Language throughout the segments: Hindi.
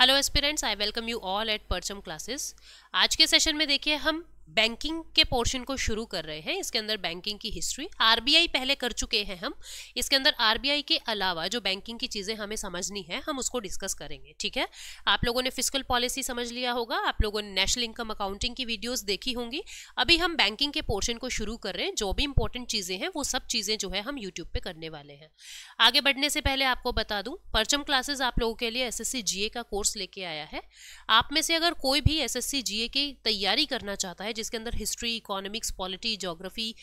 hello aspirants I welcome you all at Parcham classes आज के सेशन में देखिए हम बैंकिंग के पोर्शन को शुरू कर रहे हैं इसके अंदर बैंकिंग की हिस्ट्री आरबीआई पहले कर चुके हैं हम इसके अंदर आरबीआई के अलावा जो बैंकिंग की चीज़ें हमें समझनी है हम उसको डिस्कस करेंगे ठीक है आप लोगों ने फिजिकल पॉलिसी समझ लिया होगा आप लोगों ने नेशनल इनकम अकाउंटिंग की वीडियोस देखी होंगी अभी हम बैंकिंग के पोर्शन को शुरू कर रहे हैं जो भी इंपॉर्टेंट चीज़ें हैं वो सब चीज़ें जो है हम यूट्यूब पर करने वाले हैं आगे बढ़ने से पहले आपको बता दूँ परचम क्लासेज आप लोगों के लिए एस एस का कोर्स लेके आया है आप में से अगर कोई भी एस एस के तैयारी करना चाहता है है जिसके अंदर history economics polity geography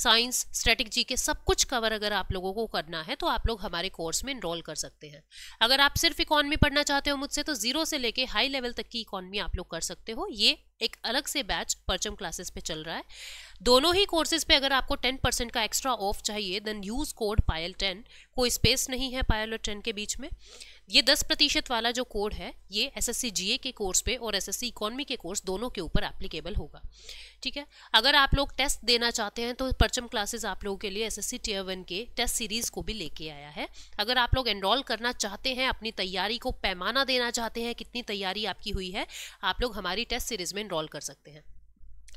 science strategy के सब कुछ कवर अगर आप लोगों को करना है तो आप लोग हमारे कोर्स में इनरोल कर सकते हैं अगर आप सिर्फ इकॉनमी पढ़ना चाहते हो मुझसे तो जीरो से लेके हाई लेवल तक की इकॉनमी आप लोग कर सकते हो ये एक अलग से बैच परचम क्लासेस पे चल रहा है दोनों ही कोर्सेज पे अगर आपको टेन परसेंट का एक्स्ट्रा ऑफ चाहिए then use code Payal ten कोई स्पेस नहीं है पायल और टेन के बीच में ये दस प्रतिशत वाला जो कोड है ये एसएससी जीए के कोर्स पे और एसएससी इकोनॉमी के कोर्स दोनों के ऊपर एप्लीकेबल होगा ठीक है अगर आप लोग टेस्ट देना चाहते हैं तो परचम क्लासेस आप लोगों के लिए एसएससी टीयर वन के टेस्ट सीरीज़ को भी लेके आया है अगर आप लोग एनरोल करना चाहते हैं अपनी तैयारी को पैमाना देना चाहते हैं कितनी तैयारी आपकी हुई है आप लोग हमारी टेस्ट सीरीज़ में इनरोल कर सकते हैं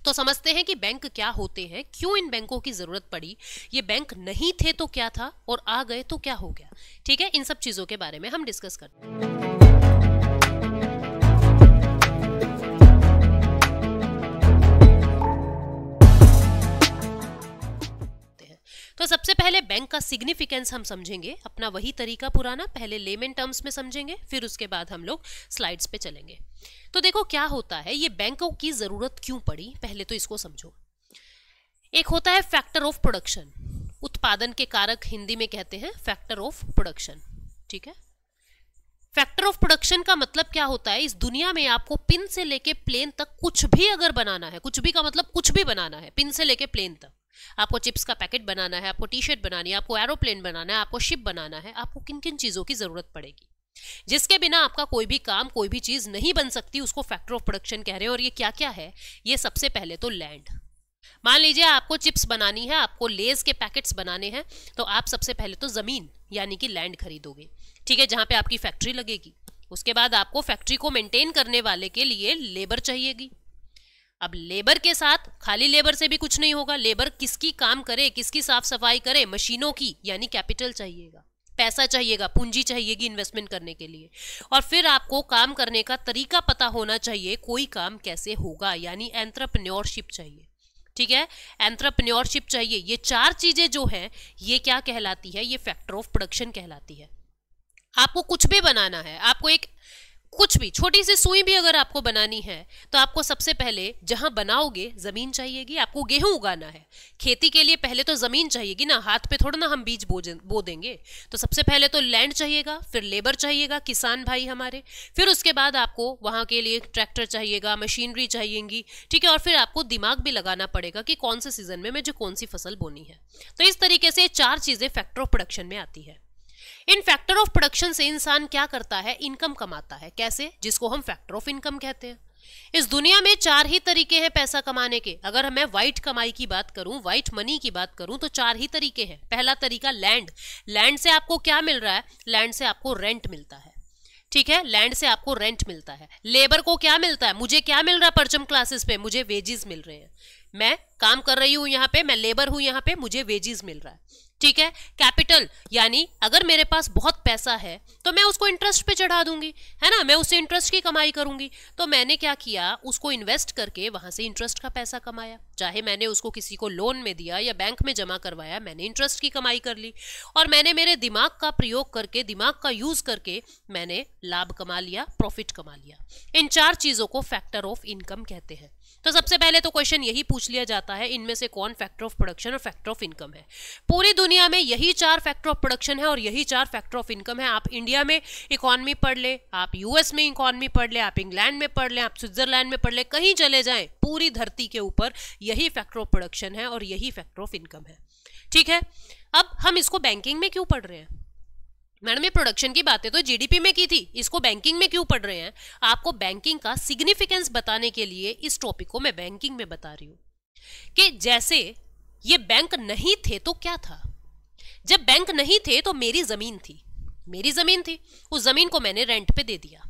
तो समझते हैं कि बैंक क्या होते हैं क्यों इन बैंकों की ज़रूरत पड़ी ये बैंक नहीं थे तो क्या था और आ गए तो क्या हो गया ठीक है इन सब चीज़ों के बारे में हम डिस्कस करते हैं पहले बैंक का सिग्निफिकेंस हम समझेंगे अपना वही तरीका पुराना पहले लेमेन टर्म्स में समझेंगे फिर उसके बाद हम लोग स्लाइड्स पे चलेंगे तो देखो क्या होता है ये बैंकों की ज़रूरत क्यों पड़ी पहले तो इसको समझो एक होता है फैक्टर ऑफ प्रोडक्शन उत्पादन के कारक हिंदी में कहते हैं फैक्टर ऑफ प्रोडक्शन ठीक है फैक्टर ऑफ प्रोडक्शन का मतलब क्या होता है इस दुनिया में आपको पिन से लेके प्लेन तक कुछ भी अगर बनाना है कुछ भी का मतलब कुछ भी बनाना है पिन से लेके प्लेन तक आपको चिप्स का पैकेट बनाना है आपको टी शर्ट बनानी है आपको एरोप्लेन बनाना है आपको शिप बनाना है आपको किन किन चीज़ों की ज़रूरत पड़ेगी जिसके बिना आपका कोई भी काम कोई भी चीज़ नहीं बन सकती उसको फैक्टर ऑफ प्रोडक्शन कह रहे हैं और ये क्या क्या है ये सबसे पहले तो लैंड मान लीजिए आपको चिप्स बनानी है आपको लेज के पैकेट्स बनाने हैं तो आप सबसे पहले तो ज़मीन यानी कि लैंड खरीदोगे ठीक है जहाँ पे आपकी फैक्ट्री लगेगी उसके बाद आपको फैक्ट्री को मेंटेन करने वाले के लिए लेबर चाहिएगी अब लेबर के साथ खाली लेबर से भी कुछ नहीं होगा लेबर किसकी काम करे किसकी साफ सफाई करे मशीनों की यानी कैपिटल चाहिएगा पैसा चाहिएगा पूंजी चाहिएगी इन्वेस्टमेंट करने के लिए और फिर आपको काम करने का तरीका पता होना चाहिए कोई काम कैसे होगा यानी एंट्रप्रन्योरशिप चाहिए ठीक है एंट्रप्रन्योरशिप चाहिए ये चार चीज़ें जो हैं ये क्या कहलाती है ये फैक्टर ऑफ प्रोडक्शन कहलाती है आपको कुछ भी बनाना है आपको एक कुछ भी छोटी सी सुई भी अगर आपको बनानी है तो आपको सबसे पहले जहां बनाओगे जमीन चाहिएगी आपको गेहूं उगाना है खेती के लिए पहले तो जमीन चाहिएगी ना हाथ पे थोड़ा ना हम बीज बो बो देंगे तो सबसे पहले तो लैंड चाहिएगा फिर लेबर चाहिएगा किसान भाई हमारे फिर उसके बाद आपको वहां के लिए ट्रैक्टर चाहिएगा मशीनरी चाहिएगी ठीक है और फिर आपको दिमाग भी लगाना पड़ेगा कि कौन से सीजन में मुझे कौन सी फसल बोनी है तो इस तरीके से चार चीजें फैक्टर ऑफ प्रोडक्शन में आती है इन फैक्टर ऑफ प्रोडक्शन से इंसान क्या करता है इनकम कमाता है कैसे जिसको हम फैक्टर ऑफ इनकम कहते हैं इस दुनिया में चार ही तरीके हैं पैसा कमाने के अगर मैं व्हाइट कमाई की बात करूं व्हाइट मनी की बात करूं तो चार ही तरीके हैं पहला तरीका लैंड लैंड से आपको क्या मिल रहा है लैंड से आपको रेंट मिलता है ठीक है लैंड से आपको रेंट मिलता है लेबर को क्या मिलता है मुझे क्या मिल रहा है परचम क्लासेस पे मुझे वेजेस मिल रहे हैं मैं काम कर रही हूँ यहाँ पे मैं लेबर हूँ यहाँ पे मुझे वेजेस मिल रहा है ठीक है कैपिटल यानी अगर मेरे पास बहुत पैसा है तो मैं उसको इंटरेस्ट पे चढ़ा दूंगी है ना मैं उससे इंटरेस्ट की कमाई करूंगी तो मैंने क्या किया उसको इन्वेस्ट करके वहां से इंटरेस्ट का पैसा कमाया चाहे मैंने उसको किसी को लोन में दिया या बैंक में जमा करवाया मैंने इंटरेस्ट की कमाई कर ली और मैंने मेरे दिमाग का प्रयोग करके दिमाग का यूज करके मैंने लाभ कमा लिया प्रॉफिट कमा लिया इन चार चीजों को फैक्टर ऑफ इनकम कहते हैं तो सबसे पहले तो क्वेश्चन यही पूछ लिया जाता है इनमें से कौन फैक्टर ऑफ प्रोडक्शन और फैक्टर ऑफ इनकम है पूरी दुनिया में यही चार फैक्टर ऑफ प्रोडक्शन है और यही चार फैक्टर ऑफ इनकम है आप इंडिया में इकॉनमी पढ़ ले आप यूएस में इकॉनमी पढ़ ले आप इंग्लैंड में पढ़ लें आप स्विट्जरलैंड में पढ़ लें कहीं चले जाएं पूरी धरती के ऊपर यही फैक्टर ऑफ प्रोडक्शन है और यही फैक्टर ऑफ इनकम है ठीक है अब हम इसको बैंकिंग में क्यों पढ़ रहे हैं मैडम ये प्रोडक्शन की बातें तो जीडीपी में की थी इसको बैंकिंग में क्यों पढ़ रहे हैं आपको बैंकिंग का सिग्निफिकेंस बताने के लिए इस टॉपिक को मैं बैंकिंग में बता रही हूँ कि जैसे ये बैंक नहीं थे तो क्या था जब बैंक नहीं थे तो मेरी ज़मीन थी मेरी ज़मीन थी उस ज़मीन को मैंने रेंट पे दे दिया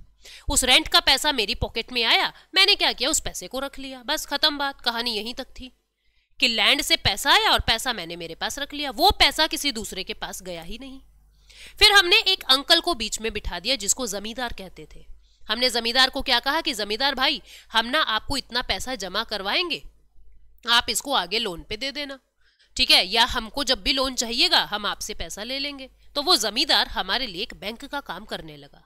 उस रेंट का पैसा मेरी पॉकेट में आया मैंने क्या किया उस पैसे को रख लिया बस खत्म बात कहानी यहीं तक थी कि लैंड से पैसा आया और पैसा मैंने मेरे पास रख लिया वो पैसा किसी दूसरे के पास गया ही नहीं फिर हमने एक अंकल को बीच में बिठा दिया जिसको जमींदार कहते थे हमने जमींदार को क्या कहा कि जमींदार भाई हम ना आपको इतना पैसा जमा करवाएंगे आप इसको आगे लोन पे दे देना ठीक है या हमको जब भी लोन चाहिएगा हम आपसे पैसा ले लेंगे तो वो जमींदार हमारे लिए एक बैंक का काम करने लगा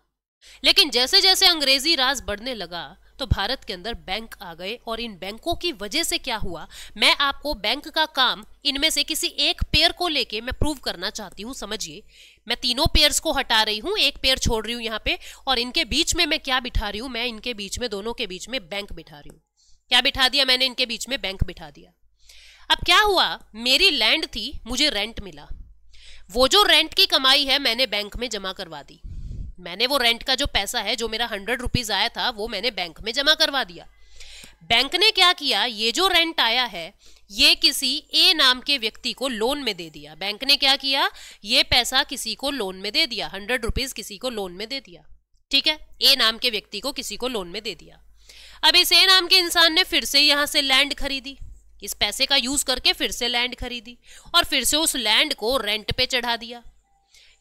लेकिन जैसे जैसे अंग्रेजी राज बढ़ने लगा तो भारत के अंदर बैंक आ गए और इन बैंकों की वजह से क्या हुआ मैं आपको बैंक का काम इनमें से किसी एक पेयर को लेके मैं प्रूव करना चाहती हूँ समझिए मैं तीनों पेयर्स को हटा रही हूँ एक पेयर छोड़ रही हूँ यहाँ पे और इनके बीच में मैं क्या बिठा रही हूँ मैं इनके बीच में दोनों के बीच में बैंक बिठा रही हूँ क्या बिठा दिया मैंने इनके बीच में बैंक बिठा दिया अब क्या हुआ मेरी लैंड थी मुझे रेंट मिला वो जो रेंट की कमाई है मैंने बैंक में जमा करवा दी मैंने वो रेंट का जो पैसा है जो मेरा हंड्रेड रुपीज आया था वो मैंने बैंक में जमा करवा दिया बैंक ने क्या किया ये जो रेंट आया है ये किसी ए नाम के व्यक्ति को लोन में दे दिया बैंक ने क्या किया ये पैसा किसी को लोन में दे दिया हंड्रेड रुपीज किसी को लोन में दे दिया ठीक है ए नाम के व्यक्ति को किसी को लोन में दे दिया अब इस ए नाम के इंसान ने फिर से यहां से लैंड खरीदी इस पैसे का यूज करके फिर से लैंड खरीदी और फिर से उस लैंड को रेंट पे चढ़ा दिया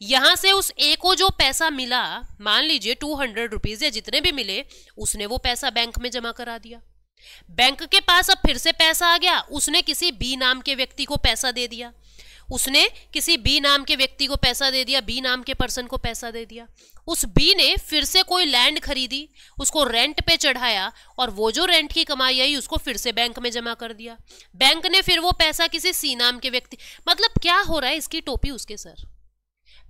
यहां से उस ए को जो पैसा मिला मान लीजिए टू हंड्रेड रुपीज या जितने भी मिले उसने वो पैसा बैंक में जमा करा दिया बैंक के पास अब फिर से पैसा आ गया उसने किसी बी नाम के व्यक्ति को पैसा दे दिया उसने किसी बी नाम के व्यक्ति को पैसा दे दिया बी नाम के पर्सन को पैसा दे दिया उस बी ने फिर से कोई लैंड खरीदी उसको रेंट पे चढ़ाया और वो जो रेंट की कमाई आई उसको फिर से बैंक में जमा कर दिया बैंक ने फिर वो पैसा किसी सी नाम के व्यक्ति मतलब क्या हो रहा है इसकी टोपी उसके सर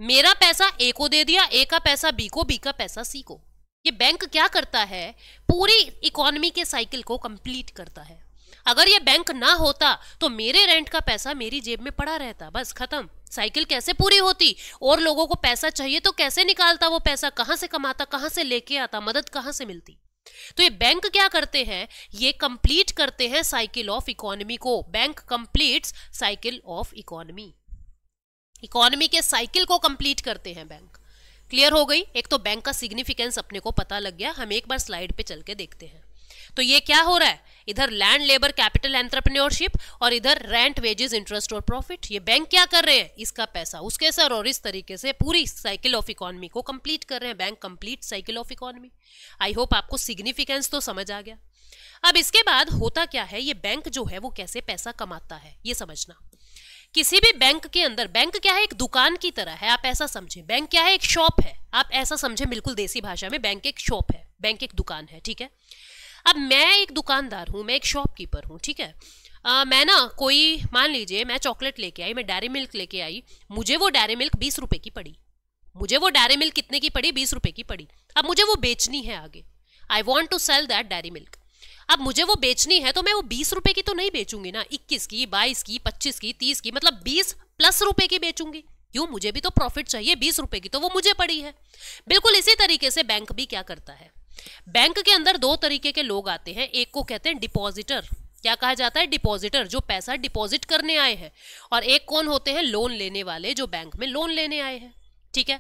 मेरा पैसा ए को दे दिया ए का पैसा बी को बी का पैसा सी को ये बैंक क्या करता है पूरी इकोनॉमी के साइकिल को कंप्लीट करता है अगर ये बैंक ना होता तो मेरे रेंट का पैसा मेरी जेब में पड़ा रहता बस खत्म साइकिल कैसे पूरी होती और लोगों को पैसा चाहिए तो कैसे निकालता वो पैसा कहाँ से कमाता कहाँ से लेके आता मदद कहाँ से मिलती तो ये बैंक क्या करते हैं ये कंप्लीट करते हैं साइकिल ऑफ इकोनॉमी को bank completes cycle of economy economy के साइकिल को कंप्लीट करते हैं बैंक क्लियर हो गई एक तो बैंक का सिग्निफिकेंस अपने को पता लग गया हम एक बार स्लाइड पे चल के देखते हैं तो ये क्या हो रहा है इधर लैंड लेबर कैपिटल एंटरप्रेन्योरशिप और इधर रेंट वेजेस इंटरेस्ट और प्रॉफिट ये बैंक क्या कर रहे हैं इसका पैसा उसके सर और इस तरीके से पूरी साइकिल ऑफ इकोनॉमी को कंप्लीट कर रहे हैं bank complete cycle of economy I hope आपको सिग्निफिकेंस तो समझ आ गया अब इसके बाद होता क्या है ये बैंक जो है वो कैसे पैसा कमाता है ये समझना किसी भी बैंक के अंदर बैंक क्या है एक दुकान की तरह है आप ऐसा समझें बैंक क्या है एक शॉप है आप ऐसा समझें बिल्कुल देसी भाषा में बैंक एक शॉप है बैंक एक दुकान है ठीक है अब मैं एक दुकानदार हूँ मैं एक शॉपकीपर हूँ ठीक है आ, मैं ना कोई मान लीजिए मैं चॉकलेट लेके आई मैं डायरी मिल्क लेके आई मुझे वो डायरी मिल्क बीस रुपये की पड़ी मुझे वो डायरी मिल्क कितने की पड़ी बीस रुपये की पड़ी अब मुझे वो बेचनी है आगे I want to sell that dairy milk अब मुझे वो बेचनी है तो मैं वो बीस रुपए की तो नहीं बेचूंगी ना इक्कीस की बाईस की पच्चीस की तीस की मतलब बीस प्लस रुपए की बेचूंगी क्यों मुझे भी तो प्रॉफिट चाहिए बीस रुपए की तो वो मुझे पड़ी है बिल्कुल इसी तरीके से बैंक भी क्या करता है बैंक के अंदर दो तरीके के लोग आते हैं एक को कहते हैं डिपॉजिटर क्या कहा जाता है डिपॉजिटर जो पैसा डिपॉजिट करने आए हैं और एक कौन होते हैं लोन लेने वाले जो बैंक में लोन लेने आए हैं ठीक है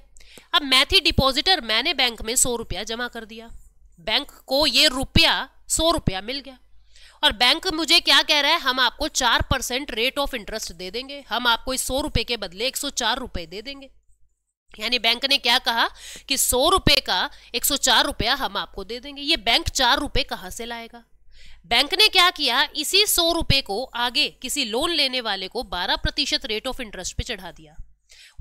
अब मैं थी डिपॉजिटर मैंने बैंक में सौ रुपया जमा कर दिया बैंक को ये रुपया सौ रुपया मिल गया और बैंक मुझे क्या कह रहा है हम आपको चार परसेंट रेट ऑफ इंटरेस्ट दे देंगे हम आपको इस सौ रुपए के बदले एक सौ चार रुपए दे देंगे यानी बैंक ने क्या कहा कि सौ रुपए का एक सौ चार रुपया हम आपको दे देंगे ये बैंक चार रुपए कहाँ से लाएगा बैंक ने क्या किया इसी सौ रुपए को आगे किसी लोन लेने वाले को बारह प्रतिशत रेट ऑफ इंटरेस्ट पे चढ़ा दिया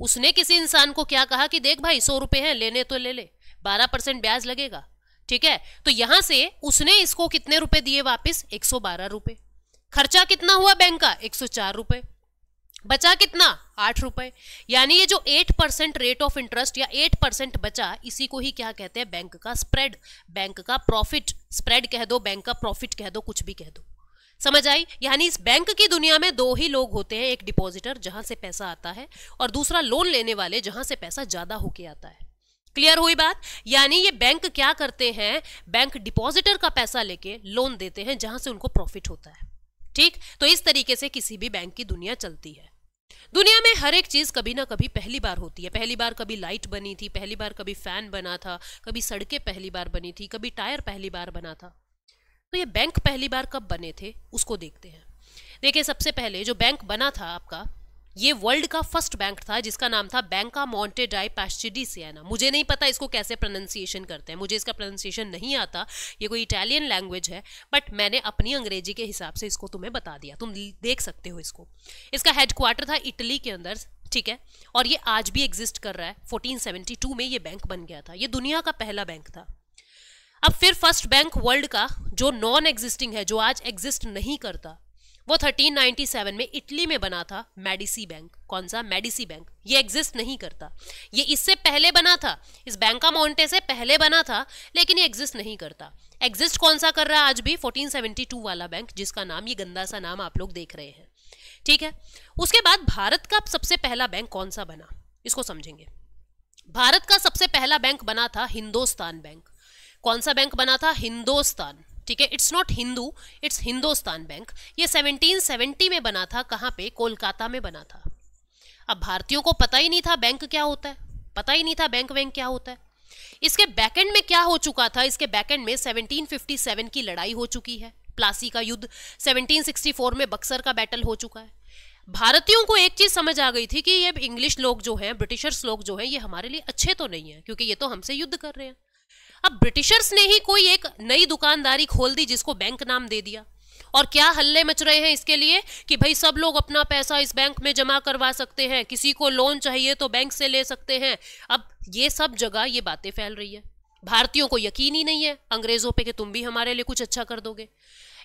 उसने किसी इंसान को क्या कहा कि देख भाई सौ रुपए हैं लेने तो ले ले बारह परसेंट ब्याज लगेगा ठीक है तो यहां से उसने इसको कितने रुपए दिए वापस 112 रुपए खर्चा कितना हुआ बैंक का 104 रुपए बचा कितना आठ रुपए यानी ये जो eight percent rate of interest या एट परसेंट बचा इसी को ही क्या कहते हैं बैंक का स्प्रेड बैंक का प्रॉफिट स्प्रेड कह दो बैंक का प्रॉफिट कह दो कुछ भी कह दो समझ आई यानी इस बैंक की दुनिया में दो ही लोग होते हैं एक डिपॉजिटर जहां से पैसा आता है और दूसरा लोन लेने वाले जहां से पैसा ज्यादा होके आता है क्लियर हुई बात यानी ये बैंक क्या करते हैं बैंक डिपॉजिटर का पैसा लेके लोन देते हैं जहां से उनको प्रॉफिट होता है ठीक तो इस तरीके से किसी भी बैंक की दुनिया चलती है दुनिया में हर एक चीज कभी ना कभी पहली बार होती है पहली बार कभी लाइट बनी थी पहली बार कभी फैन बना था कभी सड़कें पहली बार बनी थी कभी टायर पहली बार बना था तो ये बैंक पहली बार कब बने थे उसको देखते हैं देखिए सबसे पहले जो बैंक बना था आपका ये वर्ल्ड का फर्स्ट बैंक था जिसका नाम था Banca Monte dei Paschi di Siena मुझे नहीं पता इसको कैसे प्रोनंसिएशन करते हैं मुझे इसका प्रोनाउंसिएशन नहीं आता ये कोई इटालियन लैंग्वेज है बट मैंने अपनी अंग्रेजी के हिसाब से इसको तुम्हें बता दिया तुम देख सकते हो इसको इसका हेडक्वार्टर था इटली के अंदर ठीक है और ये आज भी एग्जिस्ट कर रहा है फोर्टीन में ये बैंक बन गया था ये दुनिया का पहला बैंक था अब फिर फर्स्ट बैंक वर्ल्ड का जो नॉन एग्जिस्टिंग है जो आज एग्जिस्ट नहीं करता वो 1397 में इटली में बना था मेडिसी बैंक कौन सा मेडिसी बैंक ये एग्जिस्ट नहीं करता ये इससे पहले बना था इस बैंक का मोन्टे से पहले बना था लेकिन ये एग्जिस्ट नहीं करता एग्जिस्ट कौन सा कर रहा है आज भी 1472 वाला बैंक जिसका नाम ये गंदा सा नाम आप लोग देख रहे हैं ठीक है उसके बाद भारत का सबसे पहला बैंक कौन सा बना इसको समझेंगे भारत का सबसे पहला बैंक बना था हिंदुस्तान बैंक कौन सा बैंक बना था हिंदुस्तान ठीक है it's not Hindu it's Hindustan bank ये 1770 में बना था कहाँ पे कोलकाता में बना था अब भारतीयों को पता ही नहीं था बैंक क्या होता है पता ही नहीं था बैंक वैंक क्या होता है इसके बैकेंड में क्या हो चुका था इसके बैकेंड में सेवनटीन की लड़ाई हो चुकी है प्लासी का युद्ध सेवनटीन में बक्सर का बैटल हो चुका है भारतीयों को एक चीज समझ आ गई थी कि ये इंग्लिश लोग जो हैं ब्रिटिशर्स लोग जो हैं ये हमारे लिए अच्छे तो नहीं है क्योंकि ये तो हमसे युद्ध कर रहे हैं अब ब्रिटिशर्स ने ही कोई एक नई दुकानदारी खोल दी जिसको बैंक नाम दे दिया और क्या हल्ले मच रहे हैं इसके लिए कि भाई सब लोग अपना पैसा इस बैंक में जमा करवा सकते हैं किसी को लोन चाहिए तो बैंक से ले सकते हैं अब ये सब जगह ये बातें फैल रही है भारतीयों को यकीन ही नहीं है अंग्रेजों पे कि तुम भी हमारे लिए कुछ अच्छा कर दोगे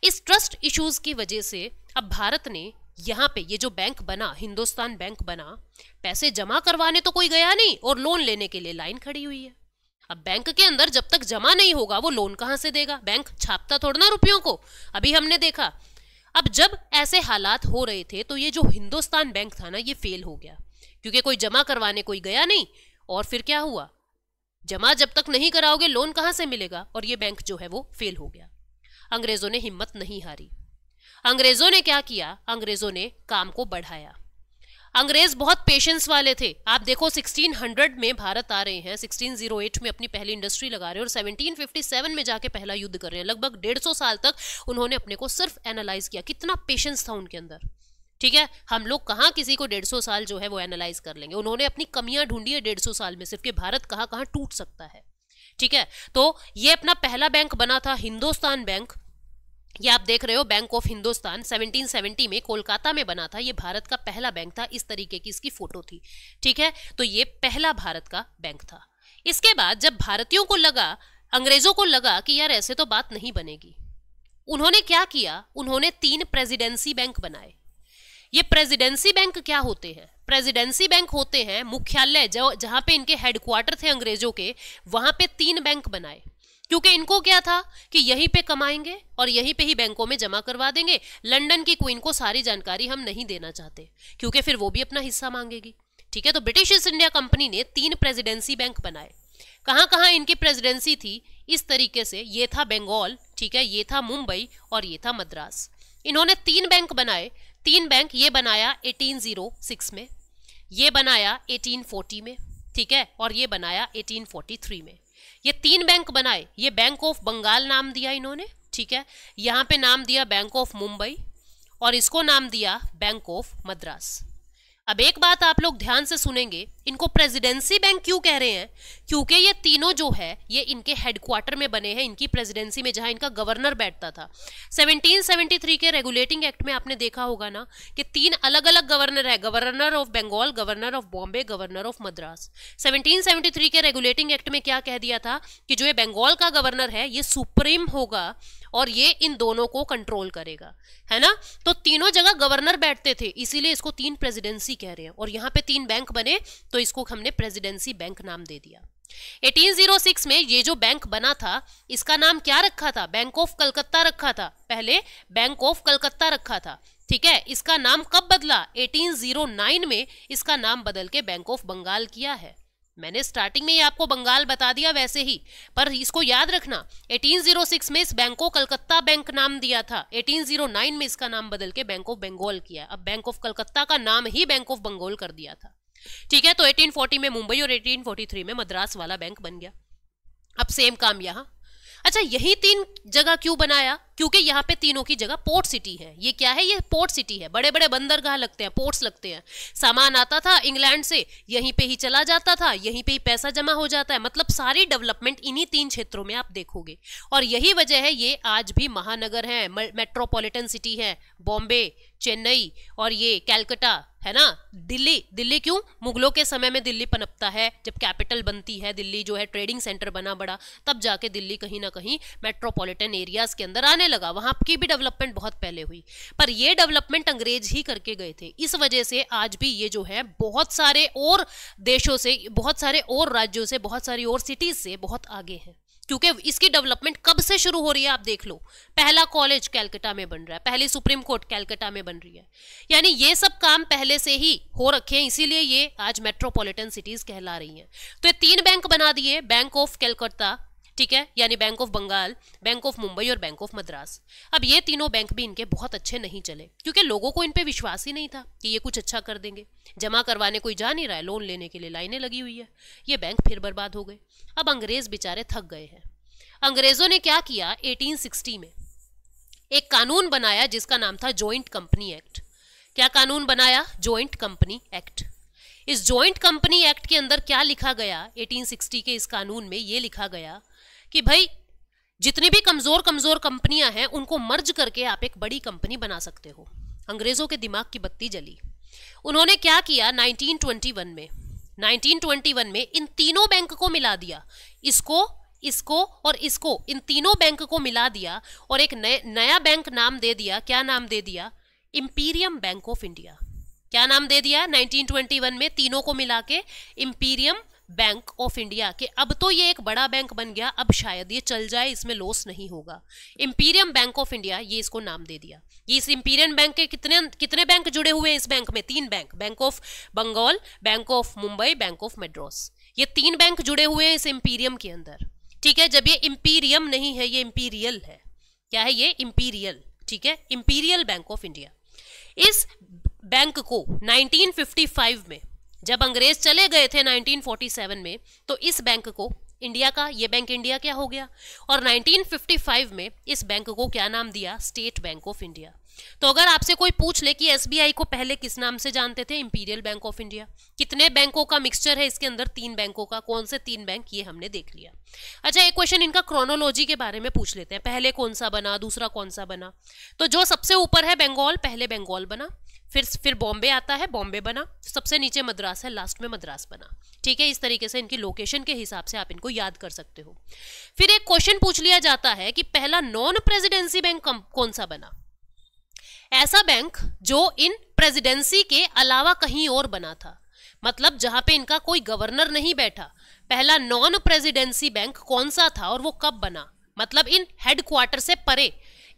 इस ट्रस्ट इश्यूज की वजह से अब भारत ने यहाँ पे ये जो बैंक बना हिंदुस्तान बैंक बना पैसे जमा करवाने तो कोई गया नहीं और लोन लेने के लिए लाइन खड़ी हुई है अब बैंक के अंदर जब तक जमा नहीं होगा वो लोन कहाँ से देगा बैंक छापता थोड़ा ना रुपयों को अभी हमने देखा अब जब ऐसे हालात हो रहे थे तो ये जो हिंदुस्तान बैंक था ना ये फेल हो गया क्योंकि कोई जमा करवाने कोई गया नहीं और फिर क्या हुआ जमा जब तक नहीं कराओगे लोन कहाँ से मिलेगा और ये बैंक जो है वो फेल हो गया अंग्रेजों ने हिम्मत नहीं हारी अंग्रेजों ने क्या किया अंग्रेजों ने काम को बढ़ाया अंग्रेज बहुत पेशेंस वाले थे आप देखो 1600 में भारत आ रहे हैं 1608 में अपनी पहली इंडस्ट्री लगा रहे हैं और 1757 में जाके पहला युद्ध कर रहे हैं लगभग 150 साल तक उन्होंने अपने को सिर्फ एनालाइज किया कितना पेशेंस था उनके अंदर ठीक है हम लोग कहाँ किसी को डेढ़ सौ साल जो है वो एनालाइज कर लेंगे उन्होंने अपनी कमियां ढूंढी है डेढ़ सौ साल में सिर्फ कि भारत कहाँ कहाँ टूट सकता है ठीक है तो ये अपना पहला बैंक बना था हिंदुस्तान बैंक ये आप देख रहे हो बैंक ऑफ हिंदुस्तान 1770 में कोलकाता में बना था ये भारत का पहला बैंक था इस तरीके की इसकी फोटो थी ठीक है तो ये पहला भारत का बैंक था इसके बाद जब भारतीयों को लगा अंग्रेजों को लगा कि यार ऐसे तो बात नहीं बनेगी उन्होंने क्या किया उन्होंने तीन प्रेसिडेंसी बैंक बनाए ये प्रेसिडेंसी बैंक क्या होते हैं प्रेसिडेंसी बैंक होते हैं मुख्यालय जो जहां पे इनके हेडक्वार्टर थे अंग्रेजों के वहां पे तीन बैंक बनाए क्योंकि इनको क्या था कि यहीं पे कमाएंगे और यहीं पे ही बैंकों में जमा करवा देंगे लंदन की क्वीन को सारी जानकारी हम नहीं देना चाहते क्योंकि फिर वो भी अपना हिस्सा मांगेगी ठीक है तो ब्रिटिश ईस्ट इंडिया कंपनी ने तीन प्रेसिडेंसी बैंक बनाए कहाँ कहाँ इनकी प्रेसिडेंसी थी इस तरीके से ये था बंगाल ठीक है ये था मुंबई और ये था मद्रास इन्होंने तीन बैंक बनाए तीन बैंक ये बनाया एटीन में ये बनाया एटीन में ठीक है और ये बनाया एटीन में ये तीन बैंक बनाए ये बैंक ऑफ बंगाल नाम दिया इन्होंने ठीक है यहाँ पे नाम दिया बैंक ऑफ मुंबई और इसको नाम दिया बैंक ऑफ मद्रास अब एक बात आप लोग ध्यान से सुनेंगे इनको प्रेसिडेंसी बैंक क्यों कह रहे हैं क्योंकि ये तीनों जो है ये इनके हेडक्वार्टर में बने हैं इनकी प्रेसिडेंसी में जहां इनका गवर्नर बैठता था 1773 के रेगुलेटिंग एक्ट में आपने देखा होगा ना कि तीन अलग अलग गवर्नर है governor of Bengal governor of Bombay governor of Madras seventeen के रेगुलेटिंग एक्ट में क्या कह दिया था कि जो ये बंगाल का गवर्नर है ये सुप्रीम होगा और ये इन दोनों को कंट्रोल करेगा है ना तो तीनों जगह गवर्नर बैठते थे इसीलिए इसको तीन प्रेसिडेंसी कह रहे हैं और यहाँ पे तीन बैंक बने तो इसको हमने प्रेसिडेंसी बैंक नाम दे दिया 1806 में ये जो बैंक बना था इसका नाम क्या रखा था बैंक ऑफ कलकत्ता रखा था पहले बैंक ऑफ कलकत्ता रखा था ठीक है इसका नाम कब बदला 1809 में इसका नाम बदल के बैंक ऑफ बंगाल किया है मैंने स्टार्टिंग में ही आपको बंगाल बता दिया वैसे ही पर इसको याद रखना 1806 में इस बैंक को कलकत्ता बैंक नाम दिया था 1809 में इसका नाम बदल के बैंक ऑफ बंगाल किया अब बैंक ऑफ कलकत्ता का नाम ही बैंक ऑफ बंगाल कर दिया था ठीक है तो 1840 में मुंबई और 1843 में मद्रास वाला बैंक बन गया अब सेम काम यहाँ अच्छा यही तीन जगह क्यों बनाया क्योंकि यहाँ पे तीनों की जगह पोर्ट सिटी है ये क्या है ये पोर्ट सिटी है बड़े बड़े बंदरगाह लगते हैं पोर्ट्स लगते हैं सामान आता था इंग्लैंड से यहीं पे ही चला जाता था यहीं पे ही पैसा जमा हो जाता है मतलब सारी डेवलपमेंट इन्हीं तीन क्षेत्रों में आप देखोगे और यही वजह है ये आज भी महानगर है मेट्रोपोलिटन सिटी है बॉम्बे चेन्नई और ये कैलकटा है ना दिल्ली दिल्ली क्यों मुगलों के समय में दिल्ली पनपता है जब कैपिटल बनती है दिल्ली जो है ट्रेडिंग सेंटर बना बड़ा तब जाके दिल्ली कहीं ना कहीं मेट्रोपॉलिटन एरियाज के अंदर आने समय लगा वहां की भी डेवलपमेंट बहुत पहले हुई पर ये डेवलपमेंट अंग्रेज ही करके गए थे इस वजह से आज भी ये जो है बहुत सारे और देशों से बहुत सारे और राज्यों से बहुत सारी और सिटीज से बहुत आगे हैं क्योंकि इसकी डेवलपमेंट कब से शुरू हो रही है आप देख लो पहला कॉलेज कैलकटा में बन रहा है पहली सुप्रीम कोर्ट कैलकटा में बन रही है यानी ये सब काम पहले से ही हो रखे हैं इसीलिए ये आज मेट्रोपॉलिटन सिटीज कहला रही हैं तो ये तीन बैंक बना दिए बैंक ऑफ कैलकटा ठीक है यानी bank of Bengal bank of Mumbai और बैंक ऑफ मद्रास अब ये तीनों बैंक भी इनके बहुत अच्छे नहीं चले क्योंकि लोगों को इन पर विश्वास ही नहीं था कि ये कुछ अच्छा कर देंगे जमा करवाने कोई जा नहीं रहा है लोन लेने के लिए लाइनें लगी हुई है ये बैंक फिर बर्बाद हो गए अब अंग्रेज बेचारे थक गए हैं अंग्रेजों ने क्या किया 1860 में एक कानून बनाया जिसका नाम था जॉइंट कंपनी एक्ट क्या कानून बनाया जॉइंट कंपनी एक्ट इस जॉइंट कंपनी एक्ट के अंदर क्या लिखा गया 1860 के इस कानून में ये लिखा गया कि भाई जितनी भी कमजोर कमजोर कंपनियां हैं उनको मर्ज करके आप एक बड़ी कंपनी बना सकते हो अंग्रेजों के दिमाग की बत्ती जली उन्होंने क्या किया 1921 में 1921 में इन तीनों बैंक को मिला दिया इसको इसको और इसको इन तीनों बैंक को मिला दिया और एक नय, नया बैंक नाम दे दिया क्या नाम दे दिया इम्पीरियम बैंक ऑफ इंडिया क्या नाम दे दिया 1921 में तीनों को मिला के इम्पीरियम बैंक ऑफ इंडिया कि अब तो ये एक बड़ा बैंक बन गया अब शायद ये चल जाए इसमें लॉस नहीं होगा इंपीरियम बैंक ऑफ इंडिया ये इसको नाम दे दिया ये इस इंपीरियम बैंक के कितने कितने बैंक जुड़े हुए हैं इस बैंक में तीन bank bank of Bengal bank of Mumbai bank of Madras ये तीन बैंक जुड़े हुए हैं इस इंपीरियम के अंदर ठीक है जब ये इंपीरियम नहीं है ये इंपीरियल है क्या है ये इंपीरियल ठीक है इंपीरियल बैंक ऑफ इंडिया इस बैंक को नाइनटीन में जब अंग्रेज चले गए थे 1947 में तो इस बैंक को इंडिया का ये बैंक इंडिया क्या हो गया और 1955 में इस बैंक को क्या नाम दिया स्टेट बैंक ऑफ इंडिया तो अगर आपसे कोई पूछ ले कि एसबीआई को पहले किस नाम से जानते थे इंपीरियल बैंक ऑफ इंडिया कितने बैंकों का मिक्सचर है इसके अंदर तीन बैंकों का कौन से तीन बैंक ये हमने देख लिया अच्छा एक क्वेश्चन इनका क्रोनोलॉजी के बारे में पूछ लेते हैं पहले कौन सा बना दूसरा कौन सा बना तो जो सबसे ऊपर है बंगाल पहले बंगाल बना फिर फिर बॉम्बे आता है बॉम्बे बना सबसे नीचे मद्रास है लास्ट में मद्रास बना ठीक है इस तरीके से इनकी लोकेशन के हिसाब से आप इनको याद कर सकते हो फिर एक क्वेश्चन पूछ लिया जाता है कि पहला नॉन प्रेजिडेंसी बैंक कौन सा बना ऐसा बैंक जो इन प्रेजिडेंसी के अलावा कहीं और बना था मतलब जहां पे इनका कोई गवर्नर नहीं बैठा पहला नॉन प्रेजिडेंसी बैंक कौन सा था और वो कब बना मतलब इन हेडक्वार्टर से परे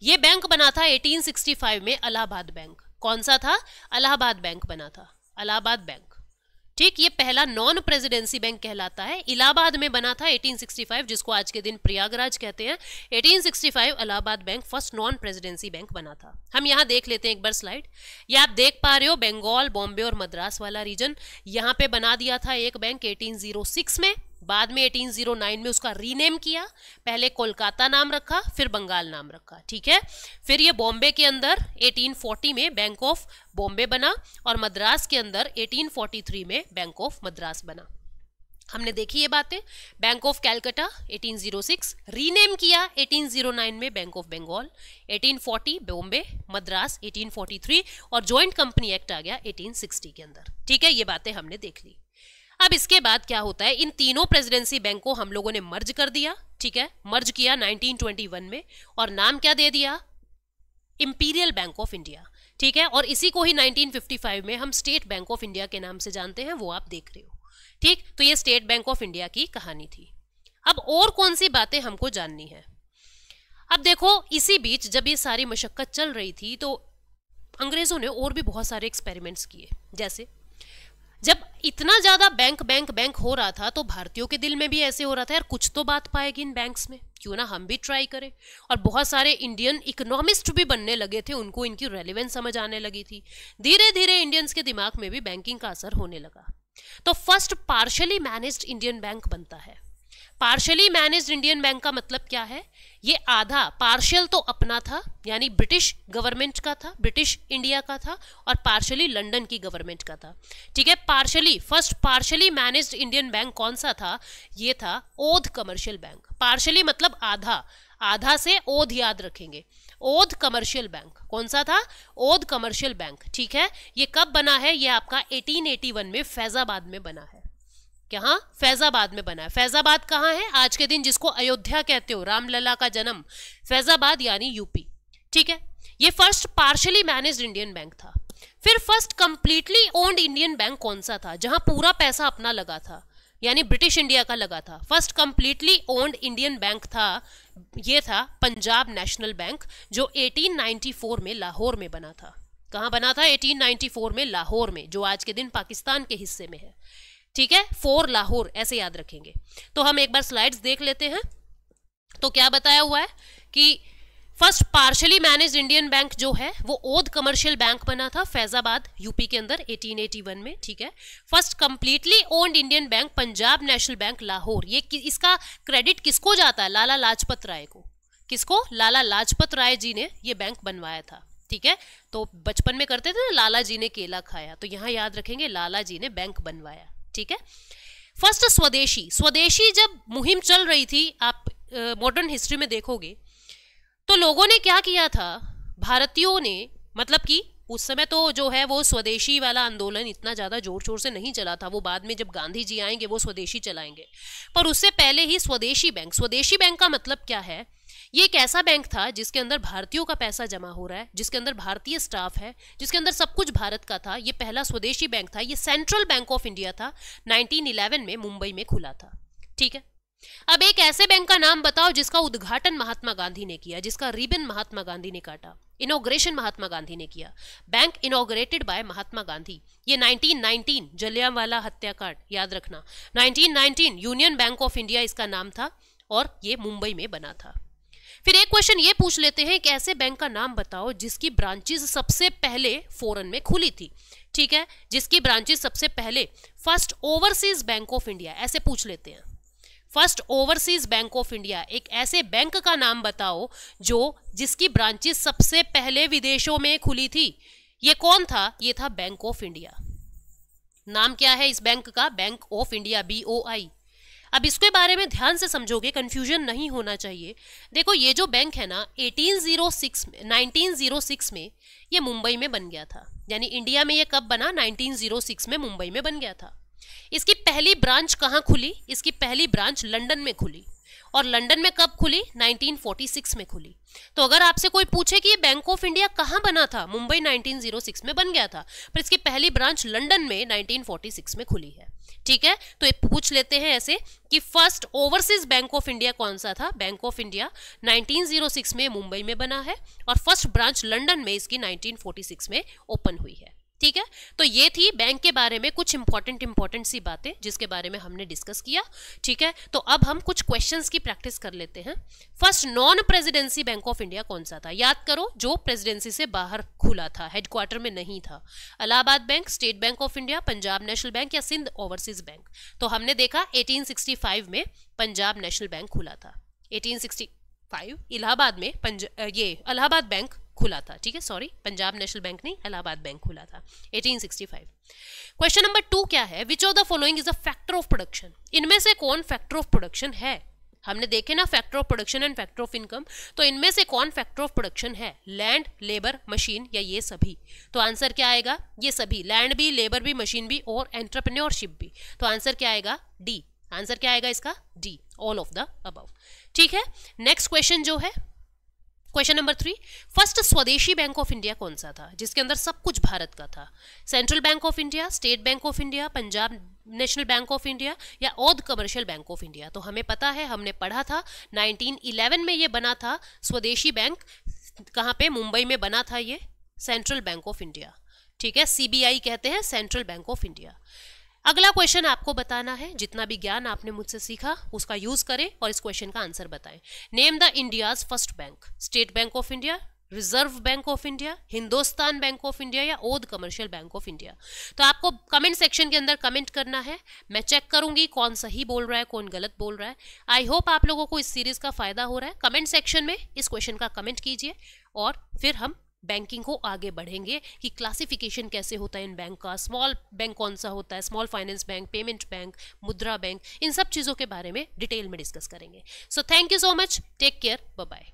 ये बैंक बना था 1865 में अलाहाबाद बैंक कौन सा था अलाहाबाद बैंक बना था अलाहाबाद बैंक ठीक ये पहला नॉन प्रेसिडेंसी बैंक कहलाता है इलाहाबाद में बना था 1865 जिसको आज के दिन प्रयागराज कहते हैं 1865 Allahabad bank first non presidency bank बना था हम यहाँ देख लेते हैं एक बार स्लाइड ये आप देख पा रहे हो बंगाल बॉम्बे और मद्रास वाला रीजन यहाँ पे बना दिया था एक बैंक एटीन oh में बाद में 1809 में उसका रीनेम किया पहले कोलकाता नाम रखा फिर बंगाल नाम रखा ठीक है फिर ये बॉम्बे के अंदर 1840 में बैंक ऑफ बॉम्बे बना और मद्रास के अंदर 1843 में बैंक ऑफ मद्रास बना हमने देखी ये बातें बैंक ऑफ कैलकटा 1806 रीनेम किया 1809 में बैंक ऑफ बंगाल 1840 बॉम्बे मद्रास 1843 और ज्वाइंट कंपनी एक्ट आ गया 1860 के अंदर ठीक है ये बातें हमने देख ली अब इसके बाद क्या होता है इन तीनों प्रेसिडेंसी बैंक को हम लोगों ने मर्ज कर दिया ठीक है मर्ज किया 1921 में और नाम क्या दे दिया इंपीरियल बैंक ऑफ इंडिया ठीक है और इसी को ही 1955 में हम स्टेट बैंक ऑफ इंडिया के नाम से जानते हैं वो आप देख रहे हो ठीक तो ये स्टेट बैंक ऑफ इंडिया की कहानी थी अब और कौन सी बातें हमको जाननी है अब देखो इसी बीच जब ये सारी मशक्कत चल रही थी तो अंग्रेज़ों ने और भी बहुत सारे एक्सपेरिमेंट्स किए जैसे जब इतना ज्यादा बैंक बैंक बैंक हो रहा था तो भारतीयों के दिल में भी ऐसे हो रहा था यार कुछ तो बात पाएगी इन बैंक्स में क्यों ना हम भी ट्राई करें और बहुत सारे इंडियन इकोनॉमिस्ट भी बनने लगे थे उनको इनकी रेलिवेंस समझ आने लगी थी धीरे धीरे इंडियंस के दिमाग में भी बैंकिंग का असर होने लगा तो first partially managed Indian bank बनता है पार्शली मैनेज्ड इंडियन बैंक का मतलब क्या है ये आधा पार्शियल तो अपना था यानी ब्रिटिश गवर्नमेंट का था ब्रिटिश इंडिया का था और पार्शली लंदन की गवर्नमेंट का था ठीक है partially first partially managed Indian bank कौन सा था ये था ओध कमर्शियल बैंक पार्शली मतलब आधा आधा से ओध याद रखेंगे ओध कमर्शियल बैंक कौन सा था ओध कमर्शियल बैंक ठीक है ये कब बना है ये आपका एटीन में फैजाबाद में बना है यहाँ फैजाबाद में बना है फैजाबाद कहाँ है आज के दिन जिसको अयोध्या कहते हो रामलला का जन्म फैजाबाद यानी यूपी ठीक है ये first partially manage Indian bank था फिर first completely owned Indian bank कौन सा था जहां पूरा पैसा अपना लगा था यानी ब्रिटिश इंडिया का लगा था first completely owned Indian bank था ये था पंजाब नेशनल बैंक जो 1894 में लाहौर में बना था कहाँ बना था 1894 में लाहौर में जो आज के दिन पाकिस्तान के हिस्से में है ठीक है फोर लाहौर ऐसे याद रखेंगे तो हम एक बार स्लाइड्स देख लेते हैं तो क्या बताया हुआ है कि first partially manage Indian bank जो है वो ओद कमर्शियल बैंक बना था फैजाबाद यूपी के अंदर 1881 में ठीक है first completely owned Indian bank Punjab national bank Lahore ये कि, इसका क्रेडिट किसको जाता है लाला लाजपत राय को किसको लाला लाजपत राय जी ने ये बैंक बनवाया था ठीक है तो बचपन में करते थे ना लाला जी ने केला खाया तो यहाँ याद रखेंगे लाला जी ने बैंक बनवाया ठीक है फर्स्ट तो स्वदेशी स्वदेशी जब मुहिम चल रही थी आप मॉडर्न uh, हिस्ट्री में देखोगे तो लोगों ने क्या किया था भारतीयों ने मतलब कि उस समय तो जो है वो स्वदेशी वाला आंदोलन इतना ज़्यादा जोर शोर से नहीं चला था वो बाद में जब गांधी जी आएंगे वो स्वदेशी चलाएंगे पर उससे पहले ही स्वदेशी बैंक स्वदेशी बैंक का मतलब क्या है ये एक ऐसा बैंक था जिसके अंदर भारतीयों का पैसा जमा हो रहा है जिसके अंदर भारतीय स्टाफ है जिसके अंदर सब कुछ भारत का था ये पहला स्वदेशी बैंक था ये सेंट्रल बैंक ऑफ इंडिया था 1911 में मुंबई में खुला था ठीक है अब एक ऐसे बैंक का नाम बताओ जिसका उद्घाटन महात्मा गांधी ने किया जिसका रिबन महात्मा गांधी ने काटा इनोग्रेशन महात्मा गांधी ने किया bank inaugurated by Mahatma Gandhi ये 1919 जलियांवाला हत्याकांड याद रखना 1919 यूनियन बैंक ऑफ इंडिया इसका नाम था और ये मुंबई में बना था फिर एक क्वेश्चन ये पूछ लेते हैं कि ऐसे बैंक का नाम बताओ जिसकी ब्रांचेज सबसे पहले फॉरन में खुली थी ठीक है जिसकी ब्रांचेज सबसे पहले first overseas bank of India ऐसे पूछ लेते हैं first overseas bank of India एक ऐसे बैंक का नाम बताओ जो जिसकी ब्रांचेज सबसे पहले विदेशों में खुली थी ये कौन था ये था बैंक ऑफ इंडिया नाम क्या है इस बैंक का bank of India B O I अब इसके बारे में ध्यान से समझोगे कन्फ्यूजन नहीं होना चाहिए देखो ये जो बैंक है ना 1806 में 1906 में ये मुंबई में बन गया था यानी इंडिया में ये कब बना 1906 में मुंबई में बन गया था इसकी पहली ब्रांच कहाँ खुली इसकी पहली ब्रांच लंदन में खुली और लंदन में कब खुली 1946 में खुली तो अगर आपसे कोई पूछे कि ये बैंक ऑफ इंडिया कहाँ बना था मुंबई 1906 में बन गया था पर इसकी पहली ब्रांच लंदन में 1946 में खुली है ठीक है तो ये पूछ लेते हैं ऐसे कि first overseas bank of India कौन सा था बैंक ऑफ इंडिया 1906 में मुंबई में बना है और फर्स्ट ब्रांच लंडन में इसकी नाइनटीन में ओपन हुई है ठीक है तो ये थी बैंक के बारे में कुछ इंपॉर्टेंट इंपॉर्टेंट सी बातें जिसके बारे में हमने डिस्कस किया ठीक है तो अब हम कुछ क्वेश्चंस की प्रैक्टिस कर लेते हैं first non presidency bank of India कौन सा था याद करो जो प्रेसिडेंसी से बाहर खुला था हेडक्वार्टर में नहीं था Allahabad bank state bank of India Punjab national bank या सिंध ओवरसीज बैंक तो हमने देखा एटीन में पंजाब नेशनल बैंक खुला था एटीन इलाहाबाद में पंज ये अलाहाबाद बैंक खुला था ठीक है सॉरी पंजाब नेशनल बैंक नहीं इलाहाबाद बैंक खुला था 1865 क्वेश्चन नंबर टू क्या है which of the following is a factor of production इनमें से कौन फैक्टर ऑफ प्रोडक्शन है हमने देखे ना factor of production and factor of income तो इनमें से कौन फैक्टर ऑफ प्रोडक्शन है लैंड लेबर मशीन या ये सभी तो आंसर क्या आएगा ये सभी लैंड भी लेबर भी मशीन भी और एंटरप्रेन्योरशिप भी तो आंसर क्या आएगा डी आंसर क्या आएगा इसका D all of the above ठीक है नेक्स्ट क्वेश्चन जो है question number three first Swadeshi bank of India कौन सा था जिसके अंदर सब कुछ भारत का था central bank of India state bank of India Punjab national bank of India या Oudh commercial bank of India तो हमें पता है हमने पढ़ा था 1911 में ये बना था स्वदेशी बैंक कहाँ पे मुंबई में बना था ये सेंट्रल बैंक ऑफ इंडिया ठीक है सी कहते हैं सेंट्रल बैंक ऑफ इंडिया अगला क्वेश्चन आपको बताना है जितना भी ज्ञान आपने मुझसे सीखा उसका यूज करें और इस क्वेश्चन का आंसर बताएं name the India's first bank state bank of India reserve bank of India Hindustan bank of India या Oudh commercial bank of India तो आपको कमेंट सेक्शन के अंदर कमेंट करना है मैं चेक करूंगी कौन सही बोल रहा है कौन गलत बोल रहा है आई होप आप लोगों को इस सीरीज का फायदा हो रहा है कमेंट सेक्शन में इस क्वेश्चन का कमेंट कीजिए और फिर हम बैंकिंग को आगे बढ़ेंगे कि क्लासिफिकेशन कैसे होता है इन बैंक का स्मॉल बैंक कौन सा होता है small finance bank payment bank Mudra bank इन सब चीज़ों के बारे में डिटेल में डिस्कस करेंगे so thank you so much take care bye